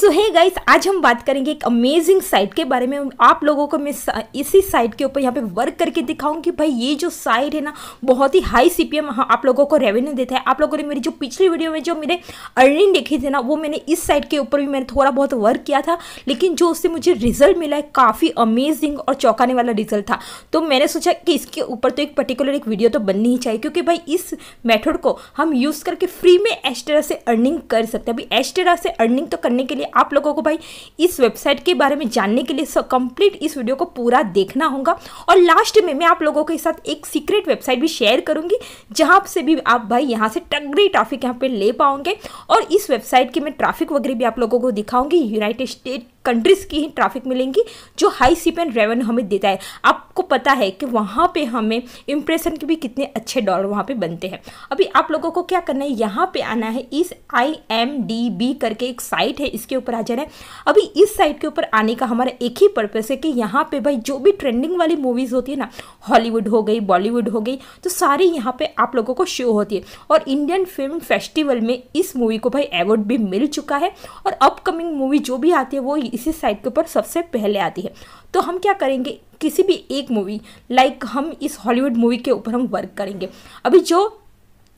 सो है गाइस आज हम बात करेंगे एक अमेजिंग साइट के बारे में आप लोगों को मैं इसी साइट के ऊपर यहाँ पे वर्क करके दिखाऊं कि भाई ये जो साइट है ना बहुत ही हाई सीपीएम आप लोगों को रेवेन्यू देता है आप लोगों ने मेरी जो पिछली वीडियो में जो मेरे अर्निंग देखी थी ना वो मैंने इस साइट के ऊपर भी मैंने थोड़ा बहुत वर्क किया था लेकिन जो उससे मुझे रिजल्ट मिला है काफ़ी अमेजिंग और चौंकाने वाला रिजल्ट था तो मैंने सोचा कि इसके ऊपर तो एक पर्टिकुलर एक वीडियो तो बननी ही चाहिए क्योंकि भाई इस मेथड को हम यूज़ करके फ्री में एस्टेरा से अर्निंग कर सकते हैं अभी एस्टेरा से अर्निंग तो करने के लिए आप लोगों को भाई इस वेबसाइट के बारे में जानने के लिए कंप्लीट इस वीडियो को पूरा देखना होगा और लास्ट में मैं आप लोगों के साथ एक सीक्रेट वेबसाइट भी शेयर करूंगी जहां से भी आप भाई यहां से टगरी ट्रैफिक यहां पे ले पाओगे और इस वेबसाइट की मैं ट्रैफिक वगैरह भी आप लोगों को दिखाऊंगी यूनाइटेड स्टेट कंट्रीज़ की ही ट्रैफिक मिलेंगी जो हाई सीप एंड रेवेन्यू हमें देता है आपको पता है कि वहाँ पे हमें इम्प्रेशन के भी कितने अच्छे डॉलर वहाँ पे बनते हैं अभी आप लोगों को क्या करना है यहाँ पे आना है इस आई एम डी बी करके एक साइट है इसके ऊपर आ जाना है अभी इस साइट के ऊपर आने का हमारा एक ही पर्पज़ है कि यहाँ पर भाई जो भी ट्रेंडिंग वाली मूवीज़ होती है ना हॉलीवुड हो गई बॉलीवुड हो गई तो सारी यहाँ पर आप लोगों को शो होती है और इंडियन फिल्म फेस्टिवल में इस मूवी को भाई अवॉर्ड भी मिल चुका है और अपकमिंग मूवी जो भी आती है वो इसी साइट के ऊपर सबसे पहले आती है तो हम क्या करेंगे किसी भी एक मूवी लाइक हम इस हॉलीवुड मूवी के ऊपर हम वर्क करेंगे अभी जो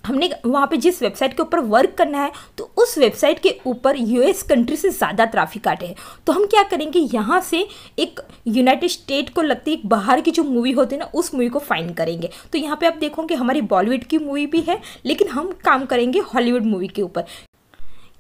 हमने वहाँ पे जिस वेबसाइट के ऊपर वर्क करना है तो उस वेबसाइट के ऊपर यूएस कंट्री से ज़्यादा ट्रैफिक आते हैं तो हम क्या करेंगे यहाँ से एक यूनाइटेड स्टेट को लगती है बाहर की जो मूवी होती है ना उस मूवी को फाइंड करेंगे तो यहाँ पे आप देखोगे हमारी बॉलीवुड की मूवी भी है लेकिन हम काम करेंगे हॉलीवुड मूवी के ऊपर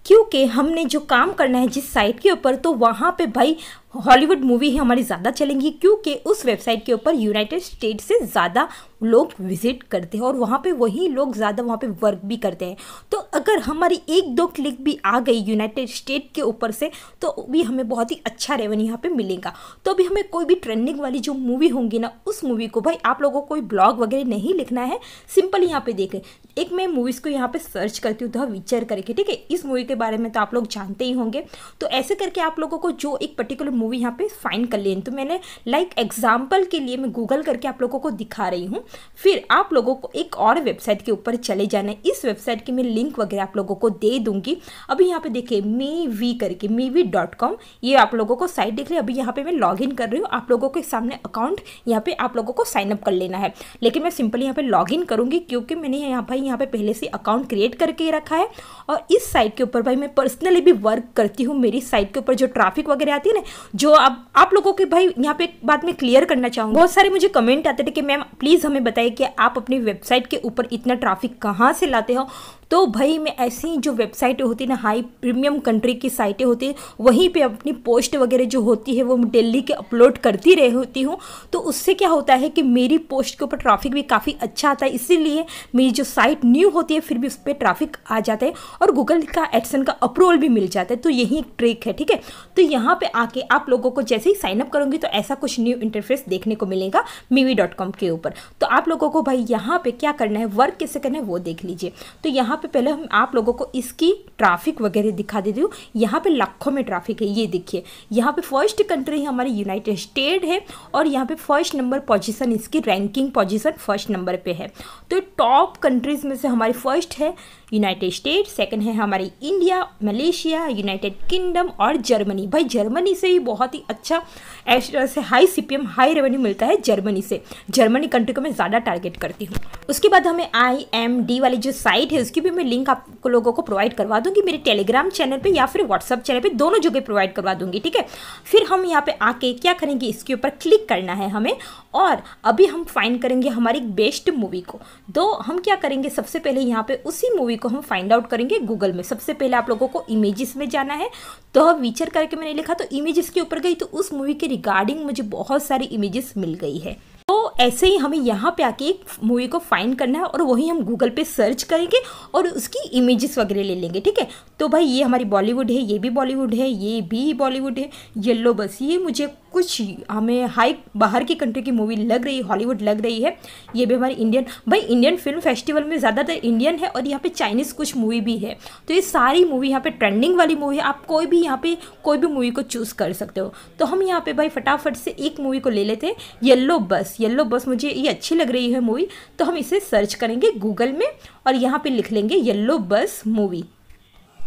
क्योंकि हमने जो काम करना है जिस साइट के ऊपर तो वहाँ पे भाई हॉलीवुड मूवी ही हमारी ज़्यादा चलेंगी क्योंकि उस वेबसाइट के ऊपर यूनाइटेड स्टेट से ज़्यादा लोग विजिट करते हैं और वहाँ पे वही लोग ज़्यादा वहाँ पे वर्क भी करते हैं तो अगर हमारी एक दो क्लिक भी आ गई यूनाइटेड स्टेट के ऊपर से तो भी हमें बहुत ही अच्छा रेवेन्यू यहाँ पे मिलेगा तो अभी हमें कोई भी ट्रेंडिंग वाली जो मूवी होंगी ना उस मूवी को भाई आप लोगों को कोई ब्लॉग वगैरह नहीं लिखना है सिंपल यहाँ पर देखें एक मैं मूवीज़ को यहाँ पर सर्च करती हूँ द तो हाँ विचर करके ठीक है इस मूवी के बारे में तो आप लोग जानते ही होंगे तो ऐसे करके आप लोगों को जो एक पर्टिकुलर मूवी यहाँ पे फाइन कर लें तो मैंने लाइक like एग्जाम्पल के लिए मैं गूगल करके आप लोगों को दिखा रही हूँ फिर आप लोगों को एक और वेबसाइट के ऊपर चले जाना है इस वेबसाइट की मैं लिंक वगैरह आप लोगों को दे दूंगी अभी यहाँ पे देखिए मी वी करके मी वी डॉट कॉम ये आप लोगों को साइट देख ली अभी यहाँ पे मैं लॉग इन कर रही हूँ आप लोगों के सामने अकाउंट यहाँ पे आप लोगों को साइनअप कर लेना है लेकिन मैं सिंपली यहाँ पे लॉग इन करूंगी क्योंकि मैंने यहाँ भाई यहाँ पे पहले से अकाउंट क्रिएट करके रखा है और इस साइट के ऊपर भाई मैं पर्सनली भी वर्क करती हूँ मेरी साइट के ऊपर जो ट्रैफिक वगैरह आती है ना जो आप आप लोगों के भाई यहाँ पे एक बात मैं क्लियर करना चाहूँगा बहुत सारे मुझे कमेंट आते थे कि मैम प्लीज़ हमें बताइए कि आप अपनी वेबसाइट के ऊपर इतना ट्रैफिक कहाँ से लाते हो तो भाई मैं ऐसी जो वेबसाइट होती है ना हाई प्रीमियम कंट्री की साइटें होती है वहीं पर अपनी पोस्ट वगैरह जो होती है वो मैं डेली के अपलोड करती रह होती हूँ तो उससे क्या होता है कि मेरी पोस्ट के ऊपर ट्राफिक भी काफ़ी अच्छा आता है इसीलिए मेरी जो साइट न्यू होती है फिर भी उस पर ट्राफिक आ जाता है और गूगल का एडसन का अप्रूवल भी मिल जाता है तो यही एक ट्रिक है ठीक है तो यहाँ पर आके आप लोगों को जैसे ही साइनअप करूँगी तो ऐसा कुछ न्यू इंटरफेस देखने को मिलेगा मीवी के ऊपर तो आप लोगों को भाई यहाँ पर क्या करना है वर्क कैसे करना है वो देख लीजिए तो यहाँ पे पहले हम आप लोगों को इसकी ट्रैफिक वगैरह दिखा देती हूँ यहाँ पे लाखों में ट्रैफिक है ये देखिए यहाँ पे फर्स्ट कंट्री हमारी यूनाइटेड स्टेट है और यहाँ पे फर्स्ट नंबर पोजीशन इसकी रैंकिंग पोजीशन फर्स्ट नंबर पे है तो टॉप कंट्रीज़ में से हमारी फर्स्ट है यूनाइटेड स्टेट सेकेंड है हमारी इंडिया मलेशिया यूनाइटेड किंगडम और जर्मनी भाई जर्मनी से भी बहुत ही अच्छा ऐसे हाई सीपीएम हाई रेवेन्यू मिलता है जर्मनी से जर्मनी कंट्री को मैं ज़्यादा टारगेट करती हूँ उसके बाद हमें आई एम डी वाली जो साइट है उसकी भी भी मैं लिंक आप लोगों को प्रोवाइड करवा दूंगी मेरे टेलीग्राम चैनल पर या फिर व्हाट्सअप चैनल पर दोनों जगह प्रोवाइड करवा दूंगी ठीक है फिर हम यहाँ पे आके क्या करेंगे इसके ऊपर क्लिक करना है हमें और अभी हम फाइंड करेंगे हमारी बेस्ट मूवी को तो हम क्या करेंगे सबसे पहले यहाँ पर उसी मूवी को हम फाइंड आउट करेंगे गूगल में सबसे पहले आप लोगों को इमेजेस में जाना है तो विचर करके मैंने लिखा तो इमेजेस के ऊपर गई तो उस मूवी के रिगार्डिंग मुझे बहुत सारी इमेजेस मिल गई है तो ऐसे ही हमें यहाँ पे आके एक मूवी को फाइंड करना है और वही हम गूगल पे सर्च करेंगे और उसकी इमेजेस वगैरह ले लेंगे ठीक है तो भाई ये हमारी बॉलीवुड है ये भी बॉलीवुड है ये भी बॉलीवुड है येल्लो बस ये मुझे कुछ हमें हाई बाहर की कंट्री की मूवी लग रही है हॉलीवुड लग रही है ये भी हमारी इंडियन भाई इंडियन फिल्म फेस्टिवल में ज़्यादातर इंडियन है और यहाँ पे चाइनीज़ कुछ मूवी भी है तो ये सारी मूवी यहाँ पे ट्रेंडिंग वाली मूवी है आप कोई भी यहाँ पे कोई भी मूवी को चूज़ कर सकते हो तो हम यहाँ पे भाई फटाफट से एक मूवी को ले लेते हैं येल्लो बस येल्लो बस मुझे ये अच्छी लग रही है मूवी तो हम इसे सर्च करेंगे गूगल में और यहाँ पे लिख लेंगे येल्लो बस मूवी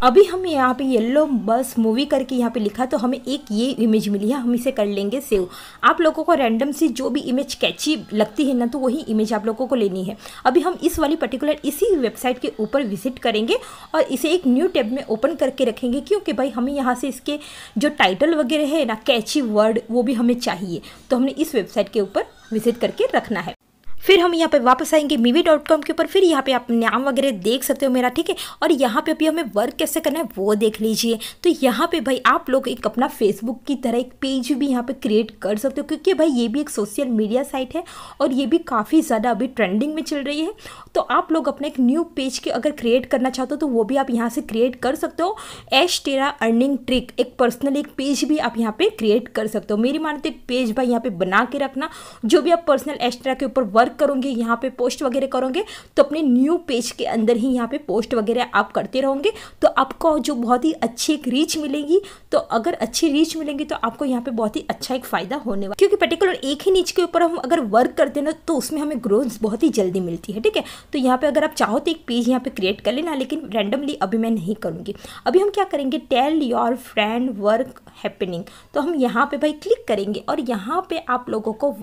अभी हम यहाँ पे येल्लो बस मूवी करके यहाँ पे लिखा तो हमें एक ये इमेज मिली है हम इसे कर लेंगे सेव आप लोगों को रैंडम सी जो भी इमेज कैची लगती है ना तो वही इमेज आप लोगों को लेनी है अभी हम इस वाली पर्टिकुलर इसी वेबसाइट के ऊपर विजिट करेंगे और इसे एक न्यू टैब में ओपन करके रखेंगे क्योंकि भाई हमें यहाँ से इसके जो टाइटल वगैरह है ना कैची वर्ड वो भी हमें चाहिए तो हमने इस वेबसाइट के ऊपर विजिट करके रखना है फिर हम यहाँ पे वापस आएंगे मीवी डॉट कॉम के ऊपर फिर यहाँ पे आप नाम वगैरह देख सकते हो मेरा ठीक है और यहाँ पे अभी हमें वर्क कैसे करना है वो देख लीजिए तो यहाँ पे भाई आप लोग एक अपना फेसबुक की तरह एक पेज भी यहाँ पे क्रिएट कर सकते हो क्योंकि भाई ये भी एक सोशल मीडिया साइट है और ये भी काफ़ी ज़्यादा अभी ट्रेंडिंग में चल रही है तो आप लोग अपना एक न्यू पेज के अगर क्रिएट करना चाहते हो तो वो भी आप यहाँ से क्रिएट कर सकते हो एश टेरा अर्निंग ट्रिक एक पर्सनल एक पेज भी आप यहाँ पर क्रिएट कर सकते हो मेरी मानते पेज भाई यहाँ पर बना के रखना जो भी आप पर्सनल एश टेरा के ऊपर वर्क वर्क करोगे यहाँ पे पोस्ट वगैरह करोगे तो अपने न्यू पेज के अंदर ही यहाँ पे पोस्ट वगैरह आप करते रहोगे तो आपको जो बहुत ही अच्छी एक रीच मिलेगी तो अगर अच्छी रीच मिलेगी तो आपको यहाँ पे बहुत ही अच्छा एक फ़ायदा होने वाला क्योंकि पर्टिकुलर एक ही नीच के ऊपर हम अगर वर्क करते हैं ना तो उसमें हमें ग्रोथ बहुत ही जल्दी मिलती है ठीक है तो यहाँ पर अगर आप चाहो तो एक पेज यहाँ पर क्रिएट कर लेना लेकिन रैंडमली अभी मैं नहीं करूँगी अभी हम क्या करेंगे tell your friend work happening तो हम यहाँ पर भाई क्लिक करेंगे और यहाँ पर आप लोगों को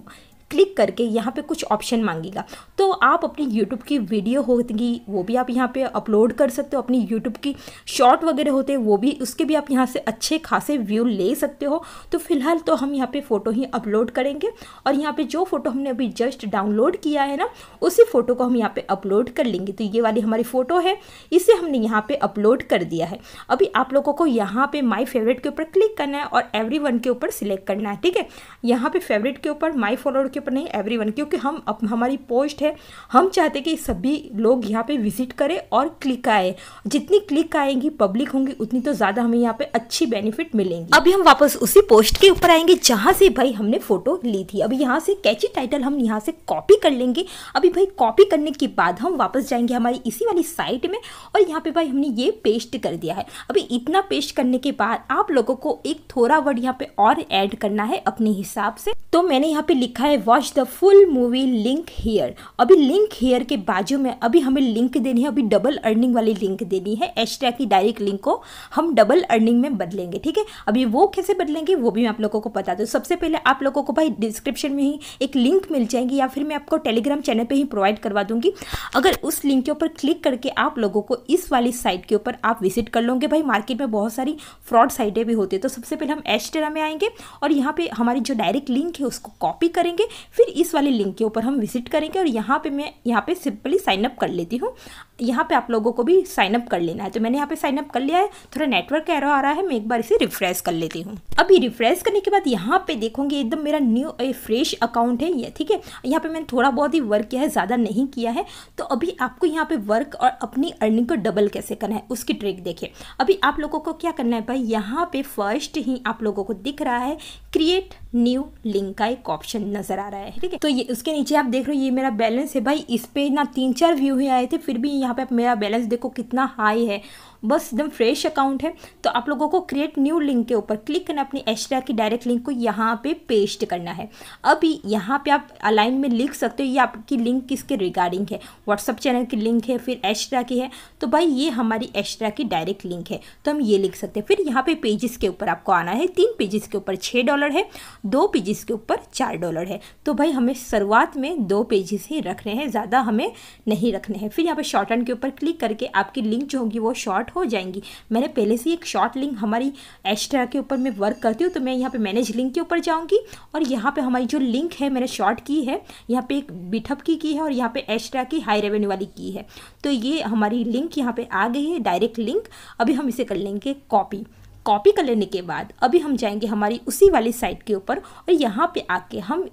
क्लिक करके यहाँ पे कुछ ऑप्शन मांगेगा तो आप अपनी यूट्यूब की वीडियो होगी वो भी आप यहाँ पे अपलोड कर सकते हो अपनी यूट्यूब की शॉर्ट वगैरह होते हैं वो भी उसके भी आप यहाँ से अच्छे खासे व्यू ले सकते हो तो फिलहाल तो हम यहाँ पे फ़ोटो ही अपलोड करेंगे और यहाँ पे जो फ़ोटो हमने अभी जस्ट डाउनलोड किया है ना उसी फ़ोटो को हम यहाँ पर अपलोड कर लेंगे तो ये वाली हमारी फ़ोटो है इसे हमने यहाँ पर अपलोड कर दिया है अभी आप लोगों को यहाँ पर माई फेवरेट के ऊपर क्लिक करना है और एवरी के ऊपर सिलेक्ट करना है ठीक है यहाँ पे फेवरेट के ऊपर माई फॉलोअर के के ऊपर नहीं एवरी क्योंकि हम अप, हमारी पोस्ट है हम चाहते कि सभी लोग यहाँ पे विजिट करें और क्लिक आए जितनी क्लिक आएंगी पब्लिक होंगी उतनी तो ज़्यादा हमें यहाँ पे अच्छी बेनिफिट मिलेंगी अभी हम वापस उसी पोस्ट के ऊपर आएंगे जहाँ से भाई हमने फ़ोटो ली थी अभी यहाँ से कैची टाइटल हम यहाँ से कॉपी कर लेंगे अभी भाई कॉपी करने के बाद हम वापस जाएंगे हमारी इसी वाली साइट में और यहाँ पे भाई हमने ये पेस्ट कर दिया है अभी इतना पेस्ट करने के बाद आप लोगों को एक थोड़ा वर्ड यहाँ पे और ऐड करना है अपने हिसाब से तो मैंने यहाँ पे लिखा है watch the full movie link here अभी लिंक हेयर के बाजू में अभी हमें लिंक देनी है अभी डबल अर्निंग वाली लिंक देनी है एस्ट्रा की डायरेक्ट लिंक को हम डबल अर्निंग में बदलेंगे ठीक है अभी वो कैसे बदलेंगे वो भी मैं आप लोगों को बता दूँ सबसे पहले आप लोगों को भाई डिस्क्रिप्शन में ही एक लिंक मिल जाएगी या फिर मैं आपको टेलीग्राम चैनल पर ही प्रोवाइड करवा दूँगी अगर उस लिंक के ऊपर क्लिक करके आप लोगों को इस वाली साइट के ऊपर आप विजिट कर लोगे भाई मार्केट में बहुत सारी फ्रॉड साइटें भी होती है तो सबसे पहले हम एस्ट्रा में आएंगे और यहाँ पर हमारी जो डायरेक्ट लिंक है उसको कॉपी करेंगे फिर इस वाले लिंक के ऊपर हम विजिट करेंगे और यहाँ पे मैं यहाँ पे सिंपली साइनअप कर लेती हूँ यहाँ पे आप लोगों को भी साइनअप कर लेना है तो मैंने यहाँ पे साइनअप कर लिया है थोड़ा नेटवर्क एरो आ रहा है मैं एक बार इसे रिफ्रेश कर लेती हूँ अभी रिफ्रेश करने के बाद यहाँ पे देखोगे एकदम मेरा न्यू फ्रेश अकाउंट है ये ठीक है यहाँ पे मैंने थोड़ा बहुत ही वर्क किया है ज़्यादा नहीं किया है तो अभी आपको यहाँ पे वर्क और अपनी अर्निंग को डबल कैसे करना है उसकी ट्रिक देखिए अभी आप लोगों को क्या करना है भाई यहाँ पे फर्स्ट ही आप लोगों को दिख रहा है क्रिएट न्यू लिंक का एक ऑप्शन नज़र आ रहा है ठीक है तो ये उसके नीचे आप देख रहे हो ये मेरा बैलेंस है भाई इस पर ना तीन चार व्यू ही आए थे फिर भी यहाँ पे आप मेरा बैलेंस देखो कितना हाई है बस एकदम फ्रेश अकाउंट है तो आप लोगों को क्रिएट न्यू लिंक के ऊपर क्लिक करना अपनी एस्ट्रा की डायरेक्ट लिंक को यहाँ पे पेस्ट करना है अभी यहाँ पे आप अलाइन में लिख सकते हो ये आपकी लिंक किसके रिगार्डिंग है व्हाट्सअप चैनल की लिंक है फिर एस्ट्रा की है तो भाई ये हमारी एस्ट्रा की डायरेक्ट लिंक है तो हम ये लिख सकते हैं फिर यहाँ पे पेजेस के ऊपर आपको आना है तीन पेजेस के ऊपर छः डॉलर है दो पेजेस के ऊपर चार डॉलर है तो भाई हमें शुरुआत में दो पेजेस ही रखने हैं ज़्यादा हमें नहीं रखने हैं फिर यहाँ पर शॉर्ट के ऊपर क्लिक करके आपकी लिंक जो होगी वो शॉर्ट शॉर्ट हो जाएंगी मैंने पहले से एक शॉर्ट लिंक हमारी एस्ट्रा के ऊपर मैं वर्क करती हूँ तो मैं यहाँ पे मैनेज लिंक के ऊपर जाऊँगी और यहाँ पे हमारी जो लिंक है मैंने शॉर्ट की है यहाँ पे एक बिठप की की है और यहाँ पे एक्स्ट्रा की हाई रेवेन्यू वाली की है तो ये हमारी लिंक यहाँ पर आ गई है डायरेक्ट लिंक अभी हम इसे कर लेंगे कॉपी कॉपी कर लेने के बाद अभी हम जाएंगे हमारी उसी वाली साइट के ऊपर और यहाँ पे आके हम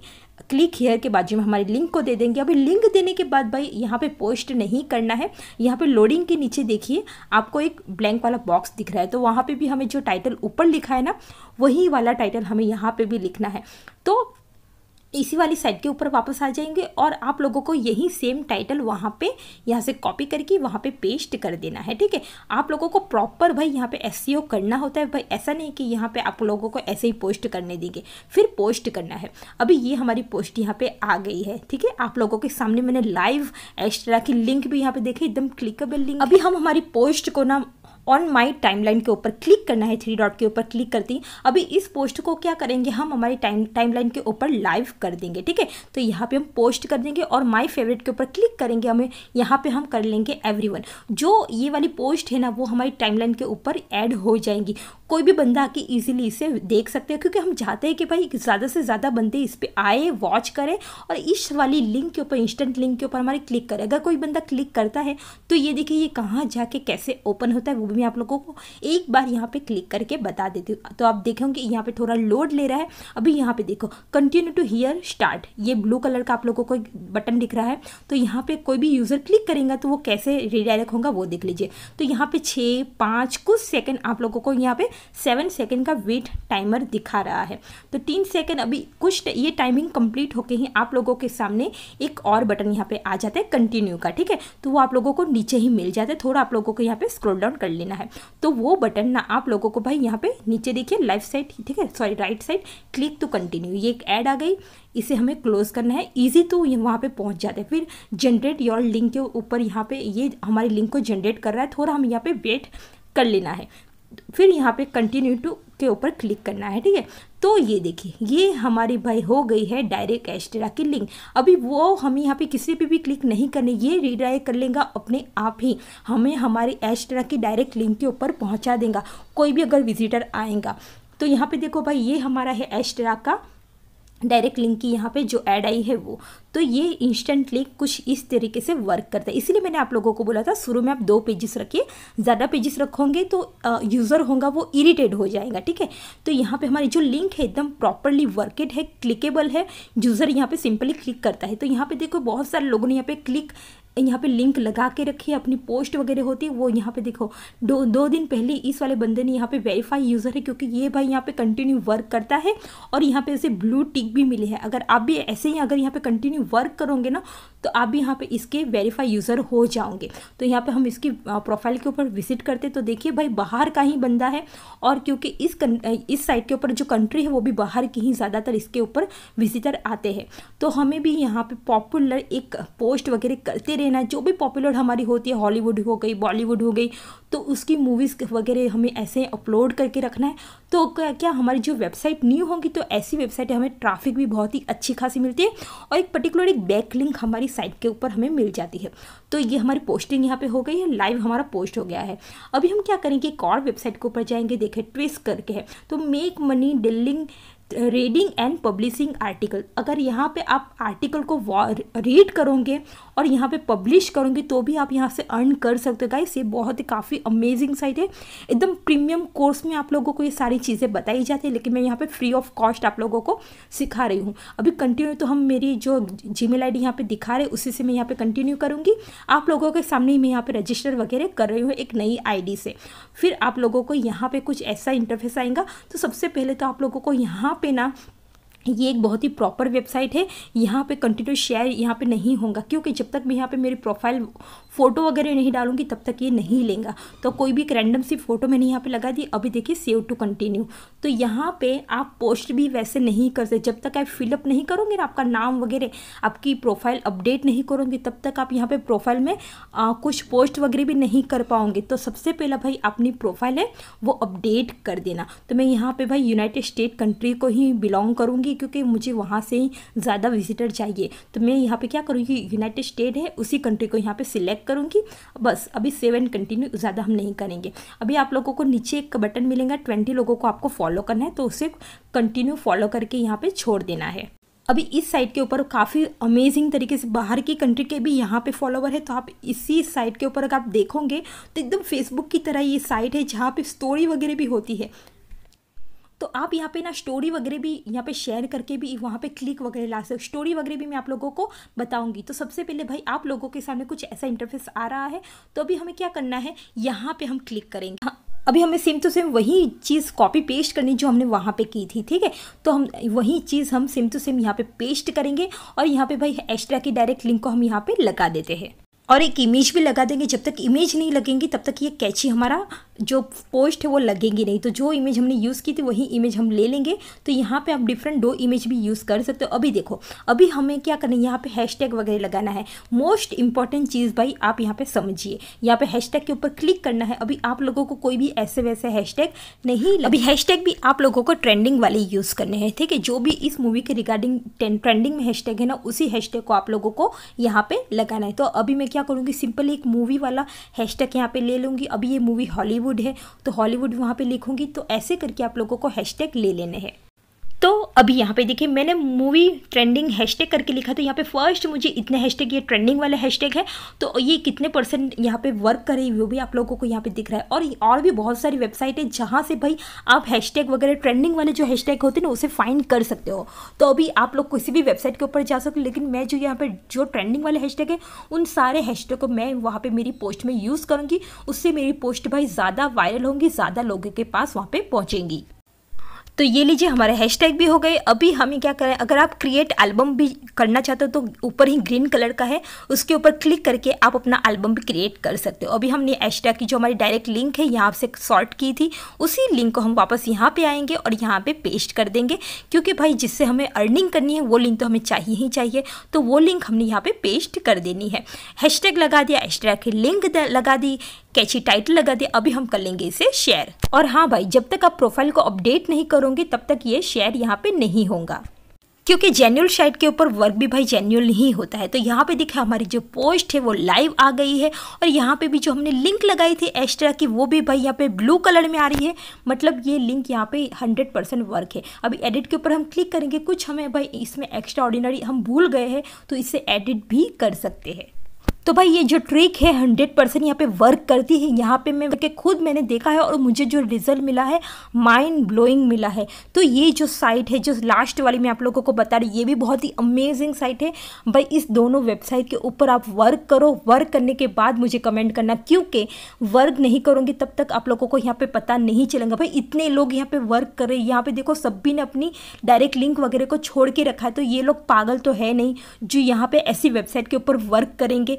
क्लिक हेयर के बाजू में हमारी लिंक को दे देंगे अभी लिंक देने के बाद भाई यहाँ पे पोस्ट नहीं करना है यहाँ पे लोडिंग के नीचे देखिए आपको एक ब्लैंक वाला बॉक्स दिख रहा है तो वहाँ पे भी हमें जो टाइटल ऊपर लिखा है ना वही वाला टाइटल हमें यहाँ पे भी लिखना है तो इसी वाली साइड के ऊपर वापस आ जाएंगे और आप लोगों को यही सेम टाइटल वहाँ पे यहाँ से कॉपी करके वहाँ पे पेस्ट कर देना है ठीक है आप लोगों को प्रॉपर भाई यहाँ पे एस e करना होता है भाई ऐसा नहीं कि यहाँ पे आप लोगों को ऐसे ही पोस्ट करने देंगे फिर पोस्ट करना है अभी ये हमारी पोस्ट यहाँ पर आ गई है ठीक है आप लोगों के सामने मैंने लाइव एक्स्ट्रा की लिंक भी यहाँ पर देखी एकदम क्लिकेबल लिंक अभी हम हमारी पोस्ट को ना ऑन माई टाइमलाइन के ऊपर क्लिक करना है थ्री डॉट के ऊपर क्लिक करते ही अभी इस पोस्ट को क्या करेंगे हम हमारी टाइम टाइम के ऊपर लाइव कर देंगे ठीक है तो यहाँ पे हम पोस्ट कर देंगे और माई फेवरेट के ऊपर क्लिक करेंगे हमें यहाँ पे हम कर लेंगे एवरी जो ये वाली पोस्ट है ना वो हमारी टाइमलाइन के ऊपर ऐड हो जाएंगी कोई भी बंदा आके ईजिली इसे देख सकते हैं क्योंकि हम चाहते हैं कि भाई ज़्यादा से ज़्यादा बंदे इस पर आए वॉच करें और इस वाली लिंक के ऊपर इंस्टेंट लिंक के ऊपर हमारे क्लिक करें अगर कोई बंदा क्लिक करता है तो ये देखिए ये कहाँ जाके कैसे ओपन होता है वो भी मैं आप लोगों को एक बार यहाँ पे क्लिक करके बता देती हूँ तो आप देखेंगे यहाँ पे थोड़ा लोड ले रहा है अभी यहाँ पे देखो कंटिन्यू टू हियर स्टार्ट ये ब्लू कलर का आप लोगों को बटन दिख रहा है तो यहाँ पे कोई भी यूज़र क्लिक करेंगे तो वो कैसे रिडायरेक्ट होगा वो देख लीजिए तो यहाँ पे छः पाँच कुछ सेकेंड आप लोगों को यहाँ पे सेवन सेकेंड का वेट टाइमर दिखा रहा है तो तीन सेकेंड अभी कुछ ये टाइमिंग कंप्लीट होके ही आप लोगों के सामने एक और बटन यहाँ पे आ जाता है कंटिन्यू का ठीक है तो वो आप लोगों को नीचे ही मिल जाता है थोड़ा आप लोगों को यहाँ पे स्क्रोल डाउन कर लेना देना है तो वो बटन ना आप लोगों को भाई यहाँ पे नीचे देखिए लेफ्ट साइड ठीक है sorry right side click to continue ये एक ऐड आ गई इसे हमें क्लोज करना है इजी तो वहाँ पे पहुँच जाते हैं फिर जनरेट योर लिंक के ऊपर यहाँ पे ये हमारे लिंक को जनरेट कर रहा है थोड़ा हम यहाँ पे वेट कर लेना है फिर यहाँ पे कंटिन्यू टू के ऊपर क्लिक करना है ठीक है तो ये देखिए ये हमारी भाई हो गई है डायरेक्ट एस्टेरा की लिंक अभी वो हम यहाँ पे किसी पे भी क्लिक नहीं करने ये रीडायरेक्ट कर लेगा अपने आप ही हमें हमारी एस्टेरा की डायरेक्ट लिंक के ऊपर पहुँचा देगा कोई भी अगर विजिटर आएगा तो यहाँ पे देखो भाई ये हमारा है एस्टेरा का डायरेक्ट लिंक की यहाँ पे जो ऐड आई है वो तो ये इंस्टेंटली कुछ इस तरीके से वर्क करता है इसलिए मैंने आप लोगों को बोला था शुरू में आप दो पेजेस रखिए ज़्यादा पेजेस रखोगे तो यूज़र होगा वो इरिटेट हो जाएगा ठीक है तो यहाँ पे हमारी जो लिंक है एकदम प्रॉपरली वर्केड है क्लिकेबल है यूज़र यहाँ पे सिंपली क्लिक करता है तो यहाँ पे देखो बहुत सारे लोगों ने यहाँ पर क्लिक यहाँ पे लिंक लगा के रखी है अपनी पोस्ट वगैरह होती है वो यहाँ पे देखो दो दो दिन पहले इस वाले बंदे ने यहाँ पे वेरीफाई यूज़र है क्योंकि ये भाई यहाँ पे कंटिन्यू वर्क करता है और यहाँ पे उसे ब्लू टिक भी मिली है अगर आप भी ऐसे ही अगर यहाँ पे कंटिन्यू वर्क करोगे ना तो आप भी यहाँ पे इसके वेरीफाई यूज़र हो जाओगे तो यहाँ पे हम इसकी प्रोफाइल के ऊपर विजिट करते तो देखिए भाई बाहर का ही बंदा है और क्योंकि इस कन, इस साइट के ऊपर जो कंट्री है वो भी बाहर की ही ज़्यादातर इसके ऊपर विजिटर आते हैं तो हमें भी यहाँ पर पॉपुलर एक पोस्ट वगैरह करते रहना जो भी पॉपुलर हमारी होती है हॉलीवुड हो गई बॉलीवुड हो गई तो उसकी मूवीज़ वगैरह हमें ऐसे अपलोड करके रखना है तो क्या क्या हमारी जो वेबसाइट न्यू होगी तो ऐसी वेबसाइट हमें ट्राफिक भी बहुत ही अच्छी खासी मिलती है और एक पर्टिकुलर एक बैक लिंक हमारी हमारी साइट के ऊपर हमें मिल जाती है तो ये हमारी पोस्टिंग यहाँ पे हो गई है लाइव हमारा पोस्ट हो गया है अभी हम क्या करेंगे एक और वेबसाइट के ऊपर जाएंगे देखें ट्विस्ट करके है तो make money dealing reading and publishing article अगर यहाँ पे आप आर्टिकल को रीड करोगे और यहाँ पे पब्लिश करोगे तो भी आप यहाँ से अर्न कर सकते हो गाइस ये बहुत ही काफ़ी अमेजिंग साइट है एकदम प्रीमियम कोर्स में आप लोगों को ये सारी चीज़ें बताई जाती है लेकिन मैं यहाँ पे फ्री ऑफ कॉस्ट आप लोगों को सिखा रही हूँ अभी कंटिन्यू तो हम मेरी जो जी मेल आई यहाँ पर दिखा रहे उसी से मैं यहाँ पर कंटिन्यू करूँगी आप लोगों के सामने मैं यहाँ पर रजिस्टर वगैरह कर रही हूँ एक नई आई से फिर आप लोगों को यहाँ पे कुछ ऐसा इंटरफेस आएगा तो सबसे पहले तो आप लोगों को यहाँ पे ना ये एक बहुत ही प्रॉपर वेबसाइट है यहाँ पे कंटिन्यू शेयर यहाँ पे नहीं होगा क्योंकि जब तक मैं यहाँ पे मेरी प्रोफाइल फ़ोटो वगैरह नहीं डालूंगी तब तक ये नहीं लेगा तो कोई भी एक रैंडम सी फ़ोटो मैंने यहाँ पे लगा दी अभी देखिए सेव टू कंटिन्यू तो यहाँ पे आप पोस्ट भी वैसे नहीं कर सकते जब तक आप फिलअप नहीं करोगे ना आपका नाम वगैरह आपकी प्रोफाइल अपडेट नहीं करोगे तब तक आप यहाँ पर प्रोफाइल में आ, कुछ पोस्ट वगैरह भी नहीं कर पाओगे तो सबसे पहला भाई अपनी प्रोफाइल है वो अपडेट कर देना तो मैं यहाँ पर भाई यूनाइटेड स्टेट कंट्री को ही बिलोंग करूँगी करूँगी क्योंकि मुझे वहाँ से ही ज़्यादा विजिटर चाहिए तो मैं यहाँ पे क्या करूँगी यूनाइटेड स्टेट है उसी कंट्री को यहाँ पे सिलेक्ट करूँगी बस अभी सेवन कंटिन्यू ज़्यादा हम नहीं करेंगे अभी आप लोगों को नीचे एक बटन मिलेगा ट्वेंटी लोगों को आपको फॉलो करना है तो उसे कंटिन्यू फॉलो करके यहाँ पर छोड़ देना है अभी इस साइट के ऊपर काफ़ी अमेजिंग तरीके से बाहर की कंट्री के भी यहाँ पे फॉलोवर है तो आप इसी साइट के ऊपर अगर आप देखोगे तो एकदम फेसबुक की तरह ये साइट है जहाँ पे स्टोरी वगैरह भी होती है तो आप यहाँ पे ना स्टोरी वगैरह भी यहाँ पे शेयर करके भी वहाँ पे क्लिक वगैरह ला सकते स्टोरी वगैरह भी मैं आप लोगों को बताऊंगी तो सबसे पहले भाई आप लोगों के सामने कुछ ऐसा इंटरफेस आ रहा है तो अभी हमें क्या करना है यहाँ पे हम क्लिक करेंगे हाँ, अभी हमें सेम टू सेम वही चीज़ कॉपी पेस्ट करनी जो हमने वहाँ पे की थी ठीक है तो हम वही चीज़ हम सेम टू सेम यहाँ पे पेस्ट करेंगे और यहाँ पे भाई एक्स्ट्रा की डायरेक्ट लिंक को हम यहाँ पे लगा देते हैं और एक इमेज भी लगा देंगे जब तक इमेज नहीं लगेंगी तब तक ये कैची हमारा जो पोस्ट है वो लगेंगी नहीं तो जो इमेज हमने यूज़ की थी वही इमेज हम ले लेंगे तो यहाँ पे आप डिफरेंट दो इमेज भी यूज़ कर सकते हो अभी देखो अभी हमें क्या करना है यहाँ पे हैशटैग वगैरह लगाना है मोस्ट इंपॉर्टेंट चीज़ भाई आप यहाँ पे समझिए यहाँ पे हैशटैग के ऊपर क्लिक करना है अभी आप लोगों को कोई भी ऐसे वैसे हैश नहीं अभी हैश भी आप लोगों को ट्रेंडिंग वाले यूज़ करने हैं ठीक है जो भी इस मूवी के रिगार्डिंग ट्रेंडिंग में हैश है ना उसी हैश को आप लोगों को यहाँ पर लगाना है तो अभी मैं क्या करूँगी सिंपल एक मूवी वाला टैग यहाँ पे ले लूँगी अभी ये मूवी हॉलीवुड हॉलीवुड है तो हॉलीवुड वहाँ पर लिखूँगी तो ऐसे करके आप लोगों को हैशटैग ले लेने हैं तो अभी यहाँ पे देखिए मैंने मूवी ट्रेंडिंग हैशटैग करके लिखा तो यहाँ पे फर्स्ट मुझे इतने हैशटैग ये ट्रेंडिंग वाले हैशटैग है तो ये कितने परसेंट यहाँ पे वर्क कर रही वो भी आप लोगों को यहाँ पे दिख रहा है और और भी बहुत सारी वेबसाइट है जहाँ से भाई आप हैशटैग वगैरह ट्रेंडिंग वाले जो हैशटैग होते हैं ना उसे फाइंड कर सकते हो तो अभी आप लोग किसी भी वेबसाइट के ऊपर जा सकते हो लेकिन मैं जो यहाँ पर जो ट्रेंडिंग वाले हैशटैग है उन सारे हैशटैग को मैं वहाँ पर मेरी पोस्ट में यूज़ करूँगी उससे मेरी पोस्ट भाई ज़्यादा वायरल होंगी ज़्यादा लोगों के पास वहाँ पर पहुँचेंगी तो ये लीजिए हमारे हैशटैग भी हो गए अभी हमें क्या करें अगर आप क्रिएट एल्बम भी करना चाहते हो तो ऊपर ही ग्रीन कलर का है उसके ऊपर क्लिक करके आप अपना एल्बम भी क्रिएट कर सकते हो अभी हमने हैशटैग की जो हमारी डायरेक्ट लिंक है यहाँ से सॉर्ट की थी उसी लिंक को हम वापस यहाँ पर आएंगे और यहाँ पे पेस्ट कर देंगे क्योंकि भाई जिससे हमें अर्निंग करनी है वो लिंक तो हमें चाहिए ही चाहिए तो वो लिंक हमने यहाँ पर पेस्ट कर देनी है हैशटैग लगा दिया हैशटैग की लिंक लगा दी कैची टाइटल लगा दे अभी हम कर लेंगे इसे शेयर और हाँ भाई जब तक आप प्रोफाइल को अपडेट नहीं करोगे तब तक ये शेयर यहाँ पे नहीं होगा क्योंकि जेन्यूल साइट के ऊपर वर्क भी भाई जेन्यूल ही होता है तो यहाँ पे देखा हमारी जो पोस्ट है वो लाइव आ गई है और यहाँ पे भी जो हमने लिंक लगाई थी एक्स्ट्रा की वो भी भाई यहाँ पे ब्लू कलर में आ रही है मतलब ये लिंक यहाँ पे 100 परसेंट वर्क है अभी एडिट के ऊपर हम क्लिक करेंगे कुछ हमें भाई इसमें एक्स्ट्रा ऑर्डिनरी हम भूल गए हैं तो इसे एडिट भी कर सकते हैं तो भाई ये जो ट्रिक है हंड्रेड परसेंट यहाँ पे वर्क करती है यहाँ पे मैं के खुद मैंने देखा है और मुझे जो रिजल्ट मिला है माइंड ब्लोइंग मिला है तो ये जो साइट है जो लास्ट वाली मैं आप लोगों को बता रही ये भी बहुत ही अमेजिंग साइट है भाई इस दोनों वेबसाइट के ऊपर आप वर्क करो वर्क करने के बाद मुझे कमेंट करना क्योंकि वर्क नहीं करूँगी तब तक आप लोगों को यहाँ पर पता नहीं चलेंगे भाई इतने लोग यहाँ पर वर्क कर रहे हैं यहाँ पर देखो सभी ने अपनी डायरेक्ट लिंक वगैरह को छोड़ के रखा है तो ये लोग पागल तो है नहीं जो यहाँ पर ऐसी वेबसाइट के ऊपर वर्क करेंगे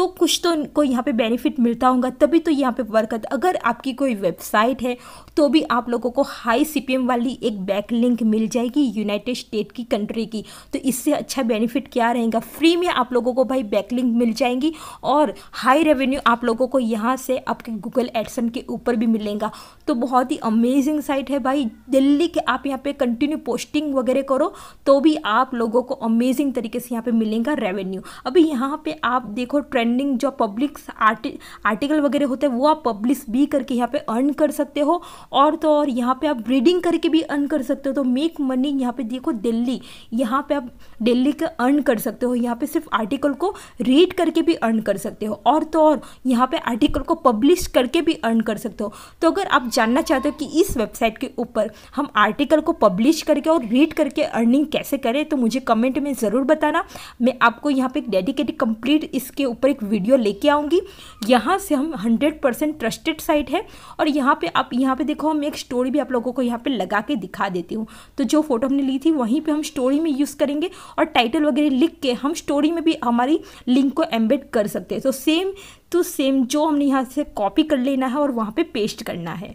तो कुछ तो उनको यहाँ पे बेनिफिट मिलता होगा तभी तो यहाँ पे वर्क करता अगर आपकी कोई वेबसाइट है तो भी आप लोगों को हाई सी वाली एक बैक लिंक मिल जाएगी यूनाइटेड स्टेट की कंट्री की तो इससे अच्छा बेनिफिट क्या रहेगा फ्री में आप लोगों को भाई बैक लिंक मिल जाएंगी और हाई रेवेन्यू आप लोगों को यहाँ से आपके गूगल एडसन के ऊपर भी मिलेगा तो बहुत ही अमेजिंग साइट है भाई दिल्ली के आप यहाँ पर कंटिन्यू पोस्टिंग वगैरह करो तो भी आप लोगों को अमेजिंग तरीके से यहाँ पर मिलेगा रेवेन्यू अभी यहाँ पर आप देखो ट्रेंड ट्रेंडिंग जो पब्लिक आर्टि, आर्टिकल वगैरह होते हैं वो आप पब्लिश भी करके यहाँ पे अर्न कर सकते हो और तो और यहाँ पे आप रीडिंग करके भी अर्न कर सकते हो तो मेक मनी यहाँ पे देखो दिल्ली यहाँ पे आप दिल्ली का अर्न कर सकते हो यहाँ पे सिर्फ आर्टिकल को रीड करके भी अर्न कर सकते हो और तो और यहाँ पे आर्टिकल को पब्लिश करके भी अर्न कर सकते हो तो अगर आप जानना चाहते हो कि इस वेबसाइट के ऊपर हम आर्टिकल को पब्लिश करके और रीड करके अर्निंग कैसे करें तो मुझे कमेंट में ज़रूर बताना मैं आपको यहाँ पे एक डेडिकेटेड कंप्लीट इसके ऊपर एक वीडियो लेके आऊँगी यहाँ से हम हंड्रेड परसेंट ट्रस्टेड साइट है और यहाँ पे आप यहाँ पे देखो हम एक स्टोरी भी आप लोगों को यहाँ पे लगा के दिखा देती हूँ तो जो फोटो हमने ली थी वहीं पे हम स्टोरी में यूज़ करेंगे और टाइटल वगैरह लिख के हम स्टोरी में भी हमारी लिंक को एम्बेड कर सकते हैं तो सेम टू सेम जो हमने यहाँ से कॉपी कर लेना है और वहाँ पर पे पेस्ट करना है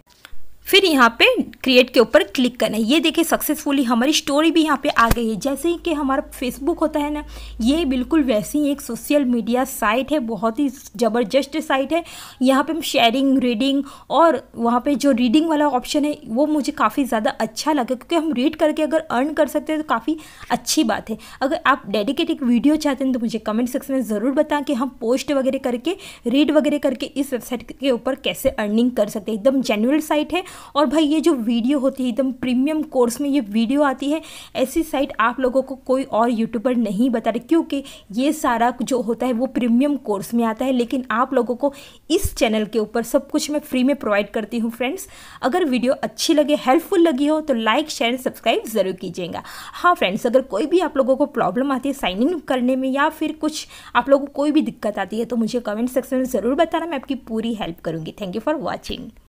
फिर यहाँ पे क्रिएट के ऊपर क्लिक करना है ये देखिए सक्सेसफुली हमारी स्टोरी भी यहाँ पे आ गई है जैसे ही कि हमारा फेसबुक होता है ना ये बिल्कुल वैसी ही एक सोशल मीडिया साइट है बहुत ही ज़बरदस्त साइट है यहाँ पे हम शेयरिंग रीडिंग और वहाँ पे जो रीडिंग वाला ऑप्शन है वो मुझे काफ़ी ज़्यादा अच्छा लगा क्योंकि हम रीड करके अगर अर्न कर सकते हैं तो काफ़ी अच्छी बात है अगर आप डेडिकेट वीडियो चाहते हैं तो मुझे कमेंट सेक्शन में ज़रूर बताएं कि हम पोस्ट वगैरह करके रीड वगैरह करके इस वेबसाइट के ऊपर कैसे अर्निंग कर सकते हैं एकदम जेन्यूअल साइट है और भाई ये जो वीडियो होती है एकदम प्रीमियम कोर्स में ये वीडियो आती है ऐसी साइट आप लोगों को कोई और यूट्यूबर नहीं बता रहे क्योंकि ये सारा जो होता है वो प्रीमियम कोर्स में आता है लेकिन आप लोगों को इस चैनल के ऊपर सब कुछ मैं फ्री में प्रोवाइड करती हूँ फ्रेंड्स अगर वीडियो अच्छी लगे हेल्पफुल लगी हो तो लाइक शेयर सब्सक्राइब ज़रूर कीजिएगा हाँ फ्रेंड्स अगर कोई भी आप लोगों को प्रॉब्लम आती है साइन इन करने में या फिर कुछ आप लोगों को कोई भी दिक्कत आती है तो मुझे कमेंट सेक्शन में ज़रूर बताना मैं आपकी पूरी हेल्प करूँगी थैंक यू फॉर वॉचिंग